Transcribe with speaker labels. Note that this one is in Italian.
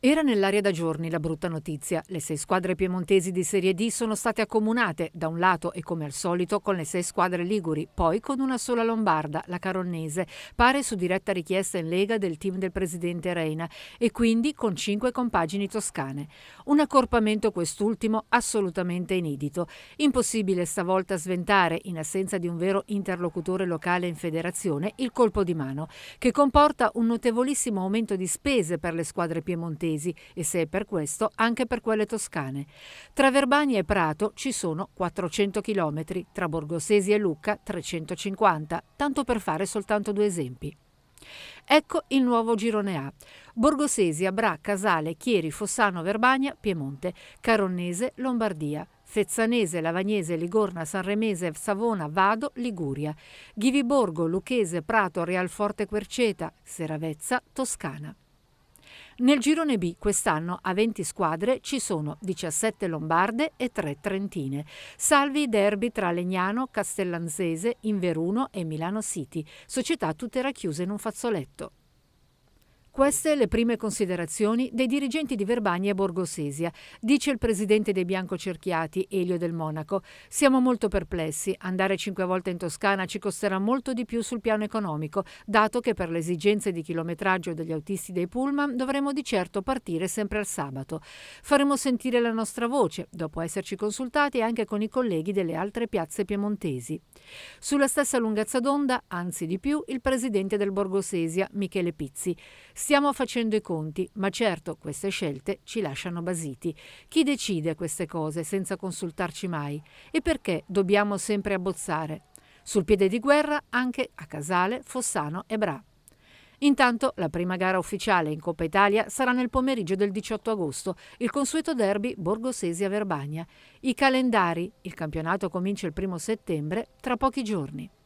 Speaker 1: Era nell'aria da giorni la brutta notizia. Le sei squadre piemontesi di Serie D sono state accomunate, da un lato e come al solito, con le sei squadre liguri, poi con una sola lombarda, la Caronnese, pare su diretta richiesta in Lega del team del presidente Reina, e quindi con cinque compagini toscane. Un accorpamento quest'ultimo assolutamente inedito. Impossibile stavolta sventare, in assenza di un vero interlocutore locale in federazione, il colpo di mano, che comporta un notevolissimo aumento di spese per le squadre piemontesi piemontesi e se è per questo anche per quelle toscane. Tra Verbania e Prato ci sono 400 km, tra Borgosesi e Lucca 350, tanto per fare soltanto due esempi. Ecco il nuovo girone A. Borgosesi, Bracca, Casale, Chieri, Fossano, Verbania, Piemonte, Caronnese, Lombardia, Fezzanese, Lavagnese, Ligorna, Sanremese, Savona, Vado, Liguria, Ghiviborgo, Lucchese, Prato, Realforte Querceta, Seravezza, Toscana. Nel girone B quest'anno a 20 squadre ci sono 17 lombarde e 3 trentine, salvi i derby tra Legnano, Castellanzese, Inveruno e Milano City, società tutte racchiuse in un fazzoletto. Queste le prime considerazioni dei dirigenti di Verbania e Borgosesia, dice il presidente dei Biancocerchiati, Elio Del Monaco. Siamo molto perplessi. Andare cinque volte in Toscana ci costerà molto di più sul piano economico, dato che per le esigenze di chilometraggio degli autisti dei pullman dovremo di certo partire sempre al sabato. Faremo sentire la nostra voce, dopo esserci consultati anche con i colleghi delle altre piazze piemontesi. Sulla stessa lunghezza d'onda, anzi di più, il presidente del Borgosesia, Michele Pizzi. Stiamo facendo i conti, ma certo queste scelte ci lasciano basiti. Chi decide queste cose senza consultarci mai? E perché dobbiamo sempre abbozzare? Sul piede di guerra anche a Casale, Fossano e Bra. Intanto la prima gara ufficiale in Coppa Italia sarà nel pomeriggio del 18 agosto, il consueto derby Borgosesia-Verbagna. I calendari, il campionato comincia il primo settembre, tra pochi giorni.